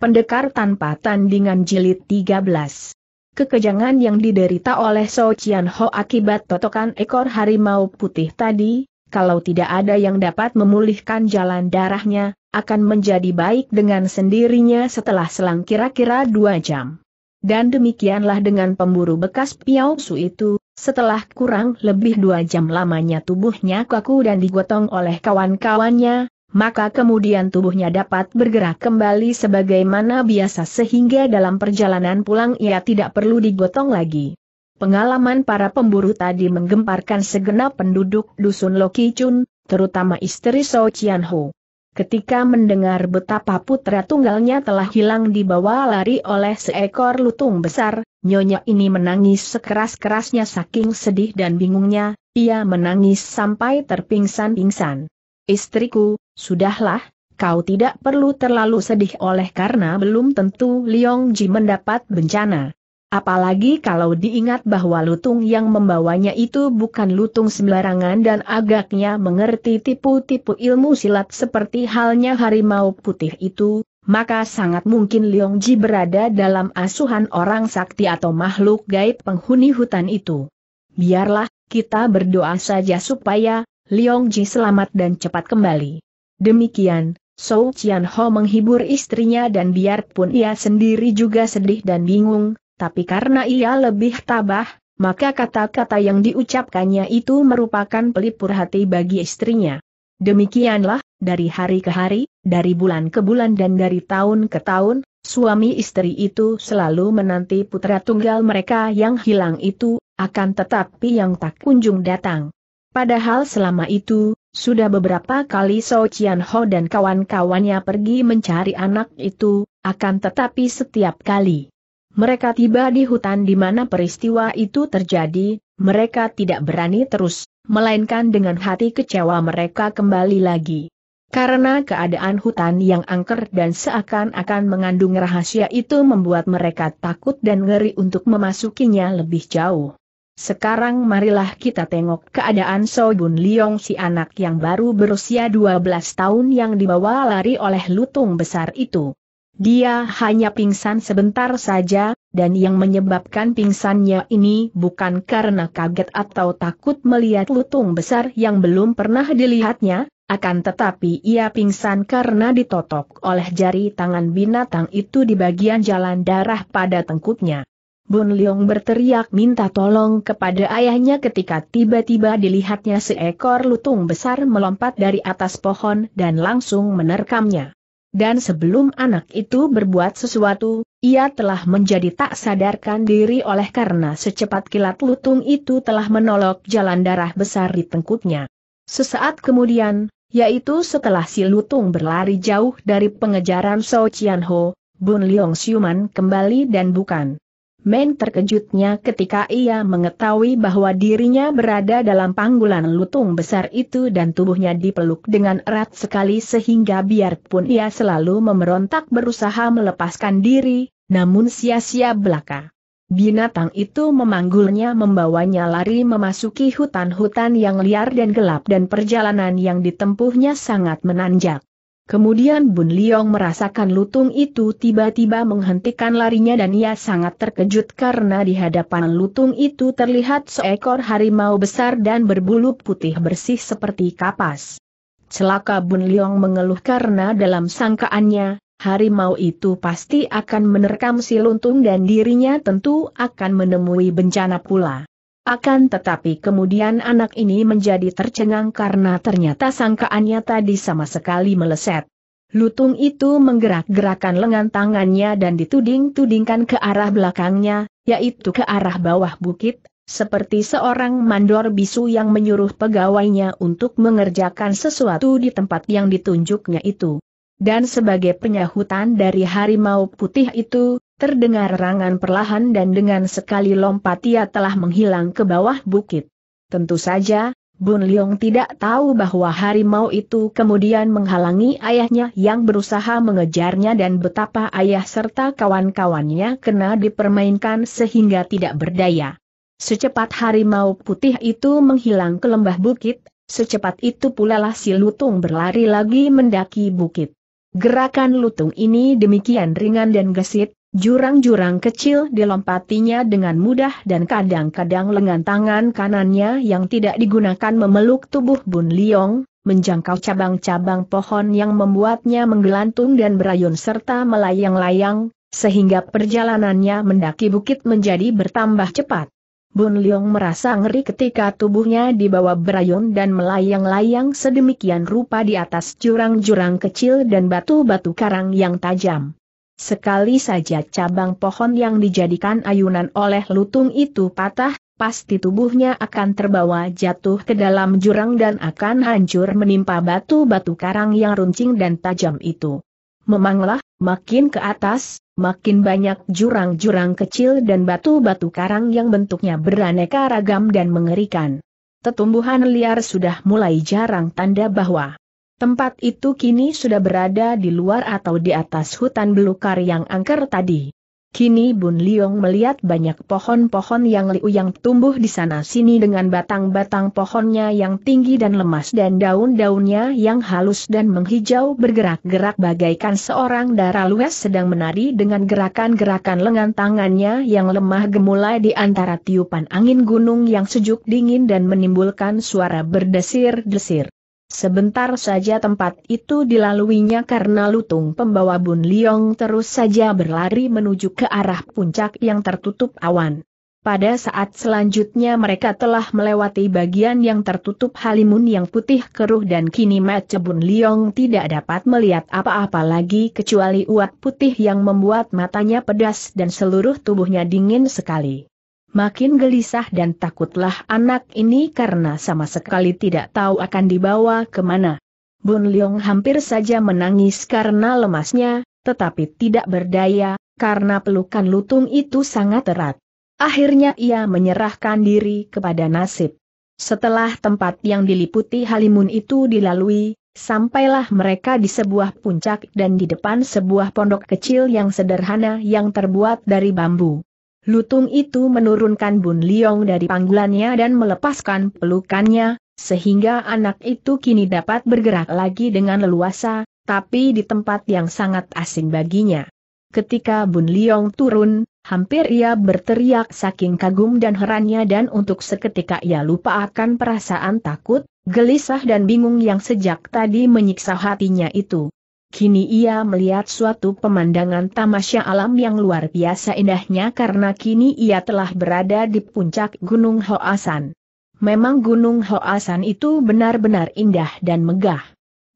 Pendekar tanpa tandingan jilid 13. Kekejangan yang diderita oleh So Chian Ho akibat totokan ekor harimau putih tadi, kalau tidak ada yang dapat memulihkan jalan darahnya, akan menjadi baik dengan sendirinya setelah selang kira-kira dua jam. Dan demikianlah dengan pemburu bekas Piao Su itu, setelah kurang lebih dua jam lamanya tubuhnya kaku dan digotong oleh kawan-kawannya, maka kemudian tubuhnya dapat bergerak kembali sebagaimana biasa sehingga dalam perjalanan pulang ia tidak perlu digotong lagi. Pengalaman para pemburu tadi menggemparkan segenap penduduk dusun Loki Chun, terutama istri So Chian Ho. Ketika mendengar betapa putra tunggalnya telah hilang dibawa lari oleh seekor lutung besar, nyonya ini menangis sekeras-kerasnya saking sedih dan bingungnya, ia menangis sampai terpingsan-pingsan. Istriku, Sudahlah, kau tidak perlu terlalu sedih oleh karena belum tentu Liong Ji mendapat bencana. Apalagi kalau diingat bahwa lutung yang membawanya itu bukan lutung sembarangan dan agaknya mengerti tipu-tipu ilmu silat seperti halnya harimau putih itu, maka sangat mungkin Liong Ji berada dalam asuhan orang sakti atau makhluk gaib penghuni hutan itu. Biarlah, kita berdoa saja supaya Liong Ji selamat dan cepat kembali. Demikian, Sou Qian Ho menghibur istrinya dan biarpun ia sendiri juga sedih dan bingung, tapi karena ia lebih tabah, maka kata-kata yang diucapkannya itu merupakan pelipur hati bagi istrinya. Demikianlah, dari hari ke hari, dari bulan ke bulan dan dari tahun ke tahun, suami istri itu selalu menanti putra tunggal mereka yang hilang itu, akan tetapi yang tak kunjung datang. Padahal selama itu, sudah beberapa kali So Ho dan kawan-kawannya pergi mencari anak itu, akan tetapi setiap kali mereka tiba di hutan di mana peristiwa itu terjadi, mereka tidak berani terus, melainkan dengan hati kecewa mereka kembali lagi. Karena keadaan hutan yang angker dan seakan-akan mengandung rahasia itu membuat mereka takut dan ngeri untuk memasukinya lebih jauh. Sekarang marilah kita tengok keadaan Bun Liong si anak yang baru berusia 12 tahun yang dibawa lari oleh lutung besar itu. Dia hanya pingsan sebentar saja, dan yang menyebabkan pingsannya ini bukan karena kaget atau takut melihat lutung besar yang belum pernah dilihatnya, akan tetapi ia pingsan karena ditotok oleh jari tangan binatang itu di bagian jalan darah pada tengkuknya. Bun Leong berteriak minta tolong kepada ayahnya ketika tiba-tiba dilihatnya seekor lutung besar melompat dari atas pohon dan langsung menerkamnya. Dan sebelum anak itu berbuat sesuatu, ia telah menjadi tak sadarkan diri oleh karena secepat kilat lutung itu telah menolok jalan darah besar di tengkuknya. Sesaat kemudian, yaitu setelah si lutung berlari jauh dari pengejaran So Chian Ho, Bun Leong siuman kembali dan bukan Men terkejutnya ketika ia mengetahui bahwa dirinya berada dalam panggulan lutung besar itu dan tubuhnya dipeluk dengan erat sekali sehingga biarpun ia selalu memberontak berusaha melepaskan diri, namun sia-sia belaka. Binatang itu memanggulnya membawanya lari memasuki hutan-hutan yang liar dan gelap dan perjalanan yang ditempuhnya sangat menanjak. Kemudian Bun Liong merasakan lutung itu tiba-tiba menghentikan larinya dan ia sangat terkejut karena di hadapan lutung itu terlihat seekor harimau besar dan berbulu putih bersih seperti kapas. Celaka Bun Liong mengeluh karena dalam sangkaannya, harimau itu pasti akan menerkam si luntung dan dirinya tentu akan menemui bencana pula. Akan tetapi kemudian anak ini menjadi tercengang karena ternyata sangkaannya tadi sama sekali meleset. Lutung itu menggerak-gerakan lengan tangannya dan dituding-tudingkan ke arah belakangnya, yaitu ke arah bawah bukit, seperti seorang mandor bisu yang menyuruh pegawainya untuk mengerjakan sesuatu di tempat yang ditunjuknya itu. Dan sebagai penyahutan dari harimau putih itu, Terdengar rangan perlahan dan dengan sekali lompat ia telah menghilang ke bawah bukit. Tentu saja, Bun Leong tidak tahu bahwa harimau itu kemudian menghalangi ayahnya yang berusaha mengejarnya dan betapa ayah serta kawan-kawannya kena dipermainkan sehingga tidak berdaya. Secepat harimau putih itu menghilang ke lembah bukit, secepat itu pula lah si lutung berlari lagi mendaki bukit. Gerakan lutung ini demikian ringan dan gesit, Jurang-jurang kecil dilompatinya dengan mudah dan kadang-kadang lengan tangan kanannya yang tidak digunakan memeluk tubuh Bun Liong, menjangkau cabang-cabang pohon yang membuatnya menggelantung dan berayun serta melayang-layang, sehingga perjalanannya mendaki bukit menjadi bertambah cepat. Bun Liong merasa ngeri ketika tubuhnya dibawa berayun dan melayang-layang sedemikian rupa di atas jurang-jurang kecil dan batu-batu karang yang tajam. Sekali saja cabang pohon yang dijadikan ayunan oleh lutung itu patah, pasti tubuhnya akan terbawa jatuh ke dalam jurang dan akan hancur menimpa batu-batu karang yang runcing dan tajam itu. Memanglah, makin ke atas, makin banyak jurang-jurang kecil dan batu-batu karang yang bentuknya beraneka ragam dan mengerikan. Tetumbuhan liar sudah mulai jarang tanda bahwa Tempat itu kini sudah berada di luar atau di atas hutan belukar yang angker tadi. Kini Bun Liong melihat banyak pohon-pohon yang liu yang tumbuh di sana-sini dengan batang-batang pohonnya yang tinggi dan lemas dan daun-daunnya yang halus dan menghijau bergerak-gerak bagaikan seorang darah luas sedang menari dengan gerakan-gerakan lengan tangannya yang lemah gemulai di antara tiupan angin gunung yang sejuk dingin dan menimbulkan suara berdesir-desir. Sebentar saja tempat itu dilaluinya karena lutung pembawa Bun Liong terus saja berlari menuju ke arah puncak yang tertutup awan. Pada saat selanjutnya mereka telah melewati bagian yang tertutup halimun yang putih keruh dan kini Mata Bun Liong tidak dapat melihat apa-apa lagi kecuali uap putih yang membuat matanya pedas dan seluruh tubuhnya dingin sekali makin gelisah dan takutlah anak ini karena sama sekali tidak tahu akan dibawa kemana. Bun Leong hampir saja menangis karena lemasnya, tetapi tidak berdaya, karena pelukan lutung itu sangat erat. Akhirnya ia menyerahkan diri kepada nasib. Setelah tempat yang diliputi halimun itu dilalui, Sampailah mereka di sebuah puncak dan di depan sebuah pondok kecil yang sederhana yang terbuat dari bambu. Lutung itu menurunkan Bun Liong dari panggulannya dan melepaskan pelukannya, sehingga anak itu kini dapat bergerak lagi dengan leluasa, tapi di tempat yang sangat asing baginya. Ketika Bun Liong turun, hampir ia berteriak saking kagum dan herannya dan untuk seketika ia lupa akan perasaan takut, gelisah dan bingung yang sejak tadi menyiksa hatinya itu. Kini ia melihat suatu pemandangan tamasya alam yang luar biasa indahnya karena kini ia telah berada di puncak Gunung Hoasan. Memang Gunung Hoasan itu benar-benar indah dan megah.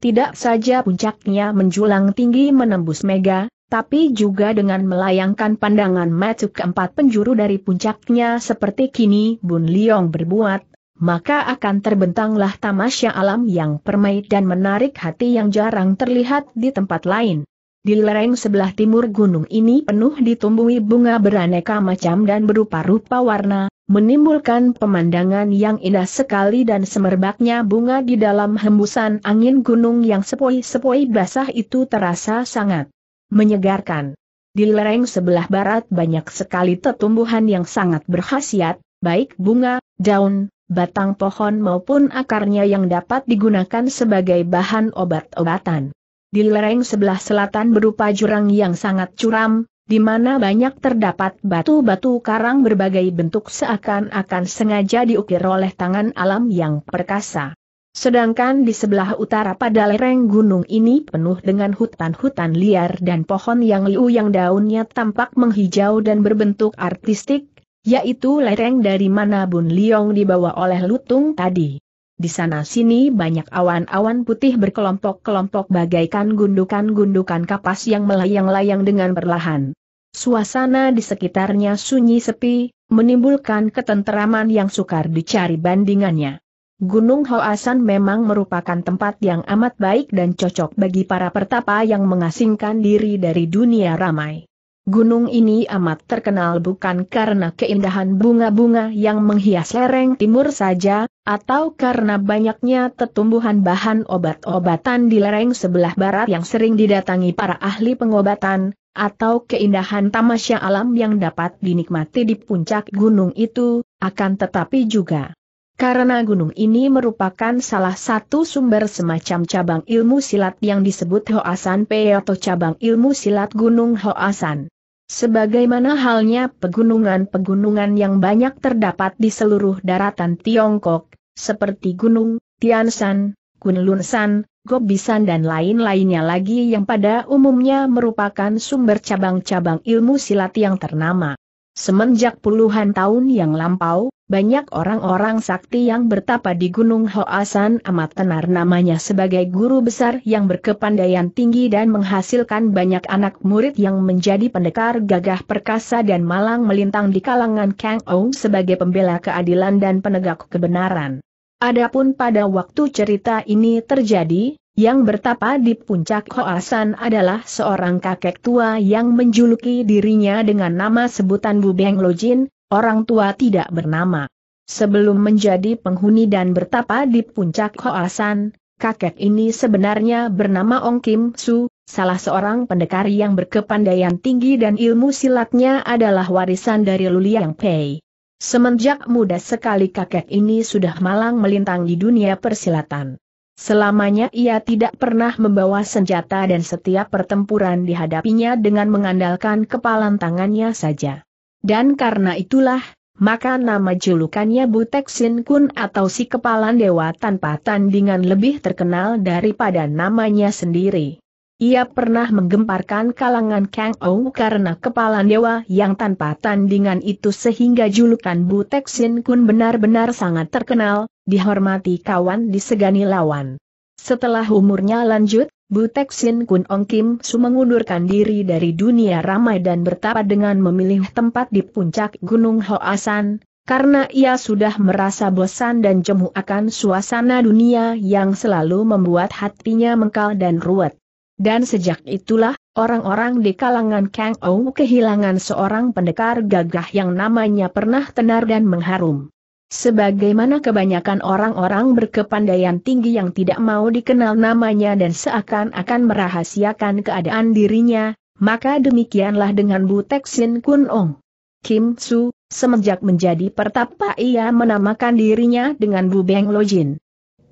Tidak saja puncaknya menjulang tinggi menembus mega, tapi juga dengan melayangkan pandangan mata keempat penjuru dari puncaknya seperti kini Bun Liong berbuat, maka akan terbentanglah tamasya alam yang permai dan menarik hati yang jarang terlihat di tempat lain. Di lereng sebelah timur gunung ini penuh ditumbuhi bunga beraneka macam dan berupa-rupa warna, menimbulkan pemandangan yang indah sekali dan semerbaknya bunga di dalam hembusan angin gunung yang sepoi-sepoi basah itu terasa sangat menyegarkan. Di lereng sebelah barat banyak sekali tetumbuhan yang sangat berkhasiat, baik bunga, daun, batang pohon maupun akarnya yang dapat digunakan sebagai bahan obat-obatan. Di lereng sebelah selatan berupa jurang yang sangat curam, di mana banyak terdapat batu-batu karang berbagai bentuk seakan-akan sengaja diukir oleh tangan alam yang perkasa. Sedangkan di sebelah utara pada lereng gunung ini penuh dengan hutan-hutan liar dan pohon yang liu yang daunnya tampak menghijau dan berbentuk artistik, yaitu lereng dari mana Bun Liong dibawa oleh Lutung tadi. Di sana-sini banyak awan-awan putih berkelompok-kelompok bagaikan gundukan-gundukan kapas yang melayang-layang dengan perlahan. Suasana di sekitarnya sunyi sepi, menimbulkan ketenteraman yang sukar dicari bandingannya. Gunung Hoasan memang merupakan tempat yang amat baik dan cocok bagi para pertapa yang mengasingkan diri dari dunia ramai. Gunung ini amat terkenal bukan karena keindahan bunga-bunga yang menghias lereng timur saja, atau karena banyaknya tetumbuhan bahan obat-obatan di lereng sebelah barat yang sering didatangi para ahli pengobatan, atau keindahan tamasya alam yang dapat dinikmati di puncak gunung itu, akan tetapi juga karena gunung ini merupakan salah satu sumber semacam cabang ilmu silat yang disebut Hoasan Pei atau cabang ilmu silat Gunung Hoasan. Sebagaimana halnya pegunungan-pegunungan yang banyak terdapat di seluruh daratan Tiongkok, seperti Gunung Tianshan, Kunlunsan, Gobisan dan lain-lainnya lagi yang pada umumnya merupakan sumber cabang-cabang ilmu silat yang ternama. Semenjak puluhan tahun yang lampau, banyak orang-orang sakti yang bertapa di Gunung Hoasan amat tenar namanya sebagai guru besar yang berkepandaian tinggi dan menghasilkan banyak anak murid yang menjadi pendekar gagah perkasa dan malang melintang di kalangan Kang Ong sebagai pembela keadilan dan penegak kebenaran. Adapun pada waktu cerita ini terjadi, yang bertapa di puncak Hoasan adalah seorang kakek tua yang menjuluki dirinya dengan nama sebutan Bu Beng Lojin, orang tua tidak bernama. Sebelum menjadi penghuni dan bertapa di puncak Hoasan, kakek ini sebenarnya bernama Ong Kim Su, salah seorang pendekar yang berkepandaian tinggi dan ilmu silatnya adalah warisan dari Luliang Pei. Semenjak muda sekali kakek ini sudah malang melintang di dunia persilatan. Selamanya ia tidak pernah membawa senjata dan setiap pertempuran dihadapinya dengan mengandalkan kepalan tangannya saja. Dan karena itulah, maka nama julukannya Butek Sin Kun atau si kepalan dewa tanpa tandingan lebih terkenal daripada namanya sendiri. Ia pernah menggemparkan kalangan Kang Ou karena kepalan dewa yang tanpa tandingan itu sehingga julukan Butek Sin Kun benar-benar sangat terkenal, dihormati kawan disegani lawan. Setelah umurnya lanjut, Butek Sin Kun Ong Kim Su mengundurkan diri dari dunia ramai dan bertapa dengan memilih tempat di puncak Gunung Hoasan, karena ia sudah merasa bosan dan jemu akan suasana dunia yang selalu membuat hatinya mengkal dan ruwet. Dan sejak itulah, orang-orang di kalangan Kang Ou kehilangan seorang pendekar gagah yang namanya pernah tenar dan mengharum. Sebagaimana kebanyakan orang-orang berkepandaian tinggi yang tidak mau dikenal namanya dan seakan-akan merahasiakan keadaan dirinya, maka demikianlah dengan Butek Sin Kun Ong. Kim Su, semenjak menjadi pertapa ia menamakan dirinya dengan Bu Beng Lojin.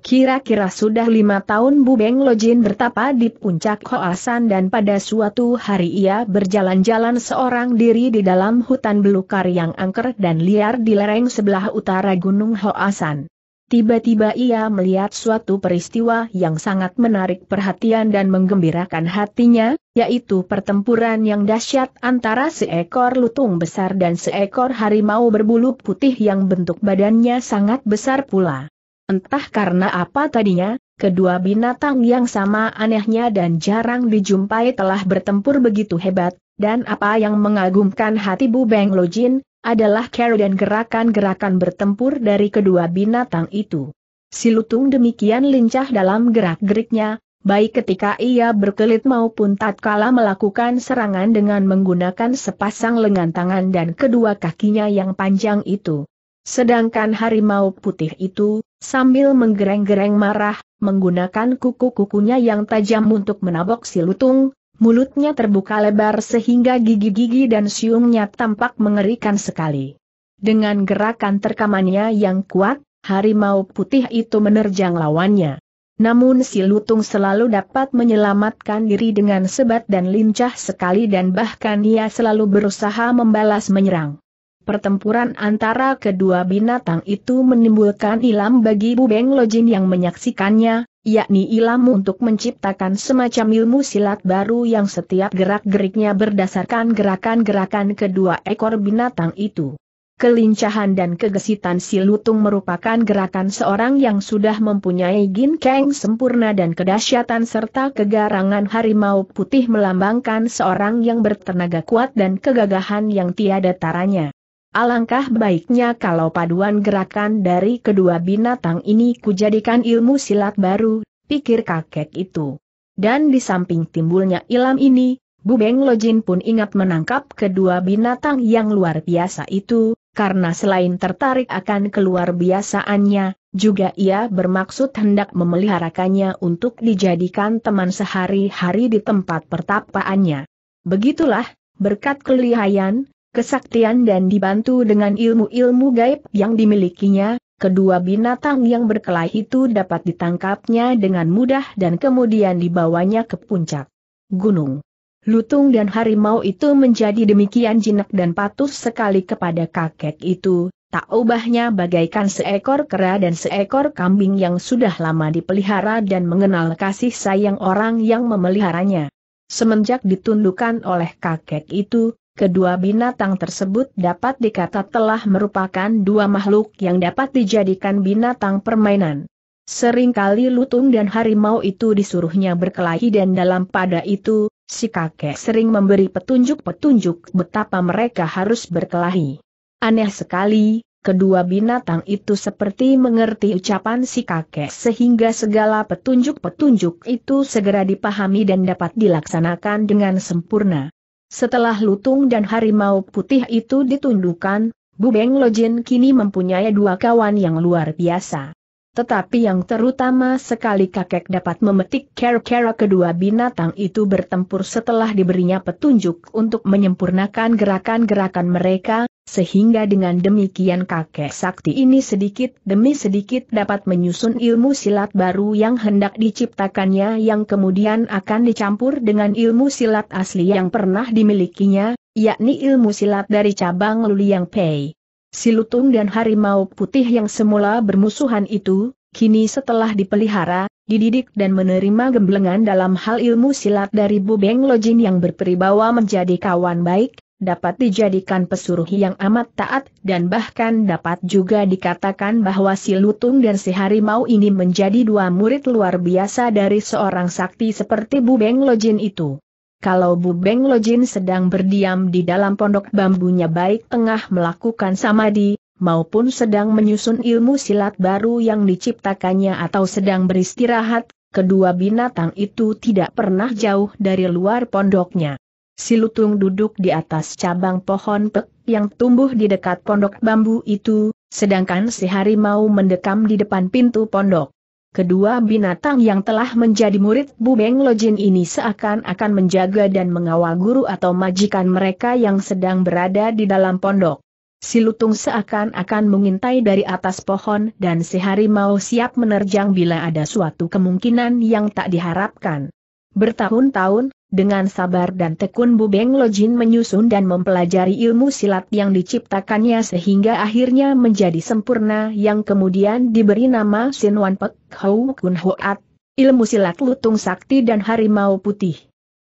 Kira-kira sudah lima tahun Bu Beng Lojin bertapa di puncak Hoasan dan pada suatu hari ia berjalan-jalan seorang diri di dalam hutan belukar yang angker dan liar di lereng sebelah utara Gunung Hoasan. Tiba-tiba ia melihat suatu peristiwa yang sangat menarik perhatian dan menggembirakan hatinya, yaitu pertempuran yang dahsyat antara seekor lutung besar dan seekor harimau berbulu putih yang bentuk badannya sangat besar pula. Entah karena apa tadinya, kedua binatang yang sama anehnya dan jarang dijumpai telah bertempur begitu hebat, dan apa yang mengagumkan hati Bu Beng Jin, adalah cara dan gerakan-gerakan bertempur dari kedua binatang itu. Si lutung demikian lincah dalam gerak-geriknya, baik ketika ia berkelit maupun tatkala melakukan serangan dengan menggunakan sepasang lengan tangan dan kedua kakinya yang panjang itu. Sedangkan harimau putih itu, sambil menggereng-gereng marah, menggunakan kuku-kukunya yang tajam untuk menabok si lutung, mulutnya terbuka lebar sehingga gigi-gigi dan siungnya tampak mengerikan sekali. Dengan gerakan terkamannya yang kuat, harimau putih itu menerjang lawannya. Namun si lutung selalu dapat menyelamatkan diri dengan sebat dan lincah sekali dan bahkan ia selalu berusaha membalas menyerang. Pertempuran antara kedua binatang itu menimbulkan ilam bagi Bu Beng Lojin yang menyaksikannya, yakni ilam untuk menciptakan semacam ilmu silat baru yang setiap gerak-geriknya berdasarkan gerakan-gerakan kedua ekor binatang itu. Kelincahan dan kegesitan si lutung merupakan gerakan seorang yang sudah mempunyai ginkeng sempurna dan kedahsyatan serta kegarangan harimau putih melambangkan seorang yang bertenaga kuat dan kegagahan yang tiada taranya. Alangkah baiknya kalau paduan gerakan dari kedua binatang ini kujadikan ilmu silat baru, pikir kakek itu. Dan di samping timbulnya ilam ini, Bu Beng Lojin pun ingat menangkap kedua binatang yang luar biasa itu, karena selain tertarik akan keluar biasaannya, juga ia bermaksud hendak memeliharakannya untuk dijadikan teman sehari-hari di tempat pertapaannya. Begitulah, berkat kelihayan, kesaktian dan dibantu dengan ilmu-ilmu gaib yang dimilikinya, kedua binatang yang berkelahi itu dapat ditangkapnya dengan mudah dan kemudian dibawanya ke puncak gunung. Lutung dan harimau itu menjadi demikian jinak dan patuh sekali kepada kakek itu, tak ubahnya bagaikan seekor kera dan seekor kambing yang sudah lama dipelihara dan mengenal kasih sayang orang yang memeliharanya. Semenjak ditundukkan oleh kakek itu, kedua binatang tersebut dapat dikata telah merupakan dua makhluk yang dapat dijadikan binatang permainan. Seringkali lutung dan harimau itu disuruhnya berkelahi dan dalam pada itu, si kakek sering memberi petunjuk-petunjuk betapa mereka harus berkelahi. Aneh sekali, kedua binatang itu seperti mengerti ucapan si kakek sehingga segala petunjuk-petunjuk itu segera dipahami dan dapat dilaksanakan dengan sempurna. Setelah lutung dan harimau putih itu ditundukkan, Bu Beng Lojin kini mempunyai dua kawan yang luar biasa. Tetapi yang terutama sekali kakek dapat memetik kera-kera kedua binatang itu bertempur setelah diberinya petunjuk untuk menyempurnakan gerakan-gerakan mereka, sehingga dengan demikian kakek sakti ini sedikit demi sedikit dapat menyusun ilmu silat baru yang hendak diciptakannya yang kemudian akan dicampur dengan ilmu silat asli yang pernah dimilikinya, yakni ilmu silat dari cabang Luliang Pei. Si lutung dan harimau putih yang semula bermusuhan itu, kini setelah dipelihara, dididik dan menerima gemblengan dalam hal ilmu silat dari Bu Beng Lojin yang berperibawa menjadi kawan baik, dapat dijadikan pesuruh yang amat taat dan bahkan dapat juga dikatakan bahwa si lutung dan si harimau ini menjadi dua murid luar biasa dari seorang sakti seperti Bu Beng Lojin itu kalau Bu Beng Lojin sedang berdiam di dalam pondok bambunya baik tengah melakukan samadi, maupun sedang menyusun ilmu silat baru yang diciptakannya atau sedang beristirahat, kedua binatang itu tidak pernah jauh dari luar pondoknya. Si Lutung duduk di atas cabang pohon pek yang tumbuh di dekat pondok bambu itu, sedangkan si harimau mendekam di depan pintu pondok. Kedua binatang yang telah menjadi murid Bubeng Lojin ini seakan-akan menjaga dan mengawal guru atau majikan mereka yang sedang berada di dalam pondok. Si lutung seakan-akan mengintai dari atas pohon dan si harimau siap menerjang bila ada suatu kemungkinan yang tak diharapkan. Bertahun-tahun, dengan sabar dan tekun Bu Lo Lojin menyusun dan mempelajari ilmu silat yang diciptakannya sehingga akhirnya menjadi sempurna yang kemudian diberi nama Sinwan Pek Hou Kun Hoat, ilmu silat lutung sakti dan harimau putih.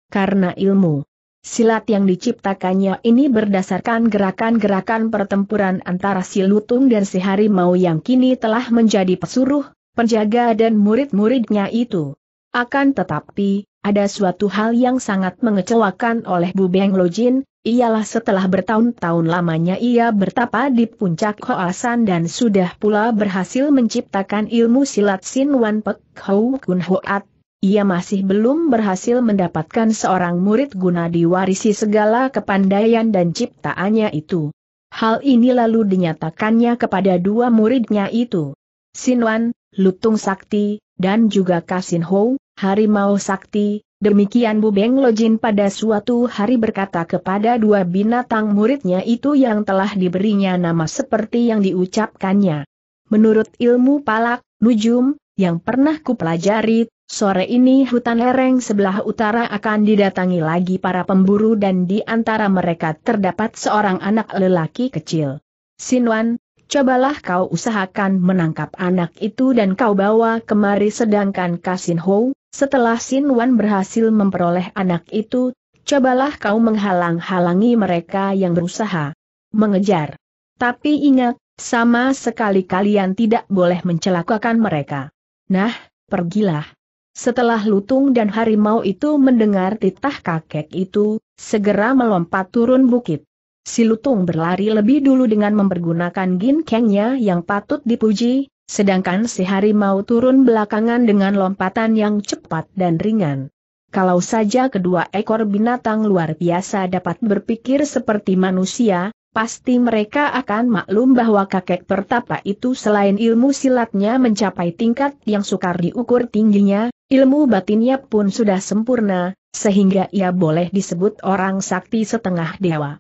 Karena ilmu silat yang diciptakannya ini berdasarkan gerakan-gerakan pertempuran antara si lutung dan si harimau yang kini telah menjadi pesuruh, penjaga dan murid-muridnya itu. Akan tetapi, ada suatu hal yang sangat mengecewakan oleh Bu Beng Lojin, ialah setelah bertahun-tahun lamanya ia bertapa di puncak Hoasan dan sudah pula berhasil menciptakan ilmu silat Sin Wan Pek Hou Kun Hoat, ia masih belum berhasil mendapatkan seorang murid guna diwarisi segala kepandaian dan ciptaannya itu. Hal ini lalu dinyatakannya kepada dua muridnya itu. Sinwan, Lutung Sakti, dan juga Kasin Hou, harimau sakti, Demikian Bu Beng Lojin pada suatu hari berkata kepada dua binatang muridnya itu yang telah diberinya nama seperti yang diucapkannya. Menurut ilmu palak, nujum, yang pernah kupelajari, sore ini hutan lereng sebelah utara akan didatangi lagi para pemburu dan di antara mereka terdapat seorang anak lelaki kecil. Sinwan, cobalah kau usahakan menangkap anak itu dan kau bawa kemari sedangkan Kasin Ho, setelah Sin Wan berhasil memperoleh anak itu, cobalah kau menghalang-halangi mereka yang berusaha mengejar. Tapi ingat, sama sekali kalian tidak boleh mencelakakan mereka. Nah, pergilah. Setelah lutung dan harimau itu mendengar titah kakek itu, segera melompat turun bukit. Si Lutung berlari lebih dulu dengan mempergunakan ginkengnya yang patut dipuji, sedangkan si harimau turun belakangan dengan lompatan yang cepat dan ringan. Kalau saja kedua ekor binatang luar biasa dapat berpikir seperti manusia, pasti mereka akan maklum bahwa kakek pertapa itu selain ilmu silatnya mencapai tingkat yang sukar diukur tingginya, ilmu batinnya pun sudah sempurna, sehingga ia boleh disebut orang sakti setengah dewa.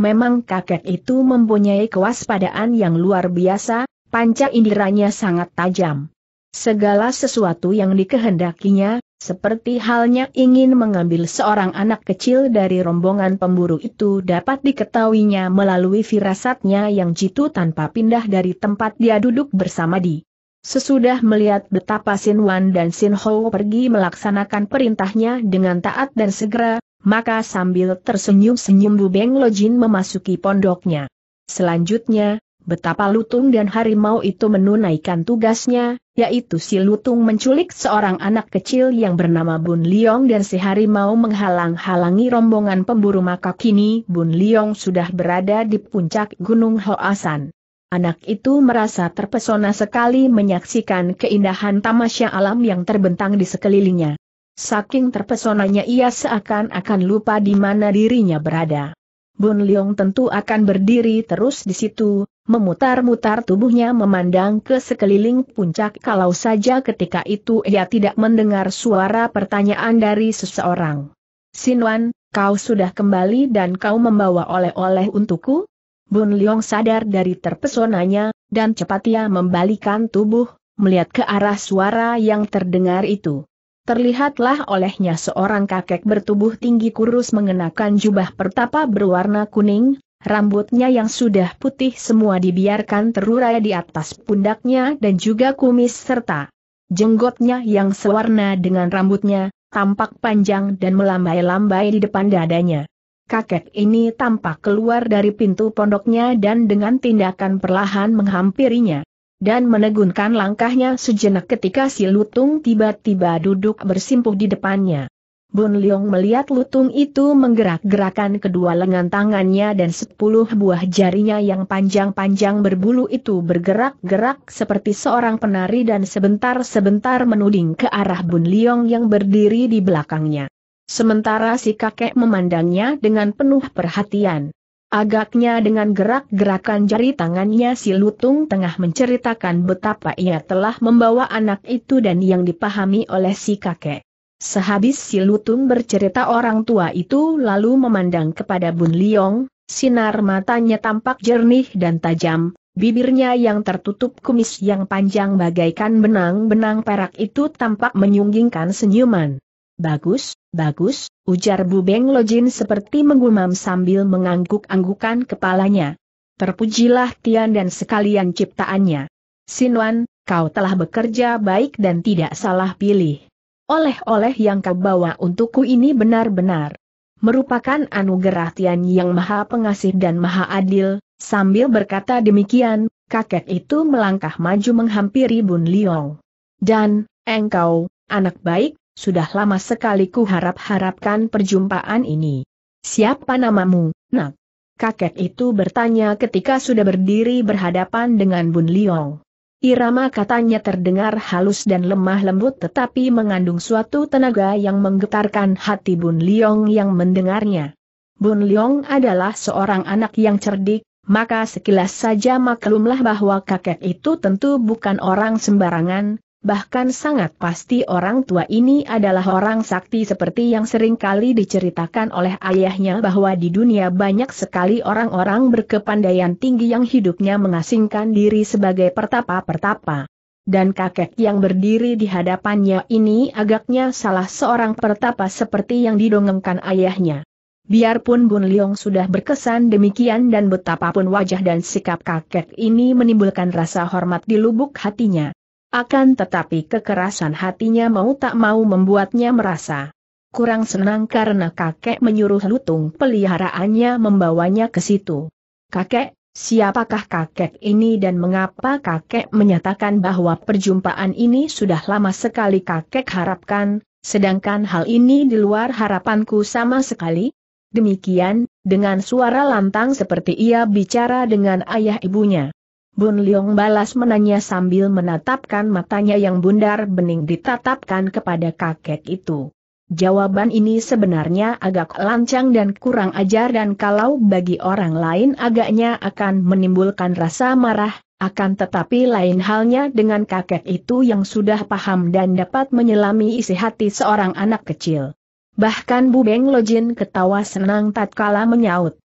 Memang kakek itu mempunyai kewaspadaan yang luar biasa, panca inderanya sangat tajam. Segala sesuatu yang dikehendakinya, seperti halnya ingin mengambil seorang anak kecil dari rombongan pemburu itu dapat diketahuinya melalui firasatnya yang jitu tanpa pindah dari tempat dia duduk bersama di. Sesudah melihat betapa Sin Wan dan Sin Ho pergi melaksanakan perintahnya dengan taat dan segera, maka sambil tersenyum-senyum Bu Beng Lojin memasuki pondoknya. Selanjutnya, betapa Lutung dan Harimau itu menunaikan tugasnya, yaitu si Lutung menculik seorang anak kecil yang bernama Bun Liong dan si Harimau menghalang-halangi rombongan pemburu maka kini Bun Liong sudah berada di puncak Gunung Hoasan. Anak itu merasa terpesona sekali menyaksikan keindahan tamasya alam yang terbentang di sekelilingnya. Saking terpesonanya ia seakan-akan lupa di mana dirinya berada. Bun Leong tentu akan berdiri terus di situ, memutar-mutar tubuhnya memandang ke sekeliling puncak kalau saja ketika itu ia tidak mendengar suara pertanyaan dari seseorang. Sinwan, kau sudah kembali dan kau membawa oleh-oleh untukku? Bun Leong sadar dari terpesonanya, dan cepat ia membalikan tubuh, melihat ke arah suara yang terdengar itu. Terlihatlah olehnya seorang kakek bertubuh tinggi kurus mengenakan jubah pertapa berwarna kuning, rambutnya yang sudah putih semua dibiarkan terurai di atas pundaknya dan juga kumis serta jenggotnya yang sewarna dengan rambutnya, tampak panjang dan melambai-lambai di depan dadanya. Kakek ini tampak keluar dari pintu pondoknya dan dengan tindakan perlahan menghampirinya dan menegunkan langkahnya sejenak ketika si Lutung tiba-tiba duduk bersimpuh di depannya. Bun Leong melihat Lutung itu menggerak-gerakan kedua lengan tangannya dan sepuluh buah jarinya yang panjang-panjang berbulu itu bergerak-gerak seperti seorang penari dan sebentar-sebentar menuding ke arah Bun Leong yang berdiri di belakangnya. Sementara si kakek memandangnya dengan penuh perhatian. Agaknya dengan gerak-gerakan jari tangannya si Lutung tengah menceritakan betapa ia telah membawa anak itu dan yang dipahami oleh si kakek. Sehabis si Lutung bercerita orang tua itu lalu memandang kepada Bun Liong, sinar matanya tampak jernih dan tajam, Bibirnya yang tertutup kumis yang panjang bagaikan benang-benang perak itu tampak menyunggingkan senyuman. Bagus, Bagus, ujar Bu Beng Lojin seperti menggumam sambil mengangguk-anggukan kepalanya. Terpujilah Tian dan sekalian ciptaannya. Sinwan, kau telah bekerja baik dan tidak salah pilih. Oleh-oleh yang kau bawa untukku ini benar-benar merupakan anugerah Tian yang maha pengasih dan maha adil, sambil berkata demikian, kakek itu melangkah maju menghampiri Bun Liong. Dan, engkau, anak baik, sudah lama sekali ku harap-harapkan perjumpaan ini. Siapa namamu, nak? Kakek itu bertanya ketika sudah berdiri berhadapan dengan Bun Liong. Irama katanya terdengar halus dan lemah lembut tetapi mengandung suatu tenaga yang menggetarkan hati Bun Liong yang mendengarnya. Bun Liong adalah seorang anak yang cerdik, maka sekilas saja maklumlah bahwa kakek itu tentu bukan orang sembarangan, bahkan sangat pasti orang tua ini adalah orang sakti seperti yang sering kali diceritakan oleh ayahnya bahwa di dunia banyak sekali orang-orang berkepandaian tinggi yang hidupnya mengasingkan diri sebagai pertapa-pertapa. Dan kakek yang berdiri di hadapannya ini agaknya salah seorang pertapa seperti yang didongengkan ayahnya. Biarpun Bun Leong sudah berkesan demikian dan betapapun wajah dan sikap kakek ini menimbulkan rasa hormat di lubuk hatinya. Akan tetapi kekerasan hatinya mau tak mau membuatnya merasa kurang senang karena kakek menyuruh lutung peliharaannya membawanya ke situ. Kakek, siapakah kakek ini dan mengapa kakek menyatakan bahwa perjumpaan ini sudah lama sekali kakek harapkan, sedangkan hal ini di luar harapanku sama sekali? Demikian, dengan suara lantang seperti ia bicara dengan ayah ibunya. Bun Leong balas menanya sambil menatapkan matanya yang bundar bening ditatapkan kepada kakek itu. Jawaban ini sebenarnya agak lancang dan kurang ajar dan kalau bagi orang lain agaknya akan menimbulkan rasa marah, akan tetapi lain halnya dengan kakek itu yang sudah paham dan dapat menyelami isi hati seorang anak kecil. Bahkan Bu Beng Lojin ketawa senang tatkala menyaut.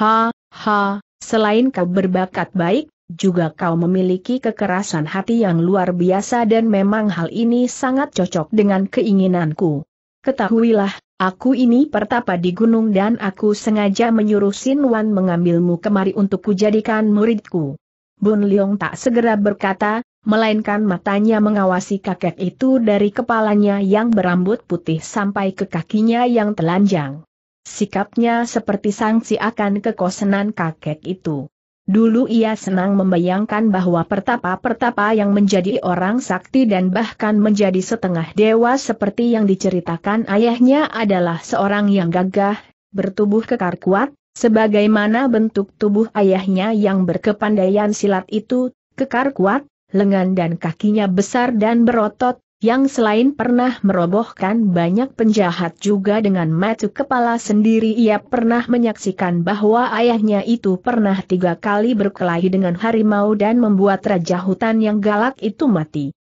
Ha, ha, selain kau berbakat baik, juga kau memiliki kekerasan hati yang luar biasa dan memang hal ini sangat cocok dengan keinginanku. Ketahuilah, aku ini pertapa di gunung dan aku sengaja menyuruh Sin Wan mengambilmu kemari untuk kujadikan muridku. Bun Leong tak segera berkata, melainkan matanya mengawasi kakek itu dari kepalanya yang berambut putih sampai ke kakinya yang telanjang. Sikapnya seperti sanksi akan kekosenan kakek itu. Dulu ia senang membayangkan bahwa pertapa-pertapa yang menjadi orang sakti dan bahkan menjadi setengah dewa seperti yang diceritakan ayahnya adalah seorang yang gagah, bertubuh kekar kuat, sebagaimana bentuk tubuh ayahnya yang berkepandaian silat itu, kekar kuat, lengan dan kakinya besar dan berotot, yang selain pernah merobohkan banyak penjahat juga dengan matu kepala sendiri ia pernah menyaksikan bahwa ayahnya itu pernah tiga kali berkelahi dengan harimau dan membuat raja hutan yang galak itu mati.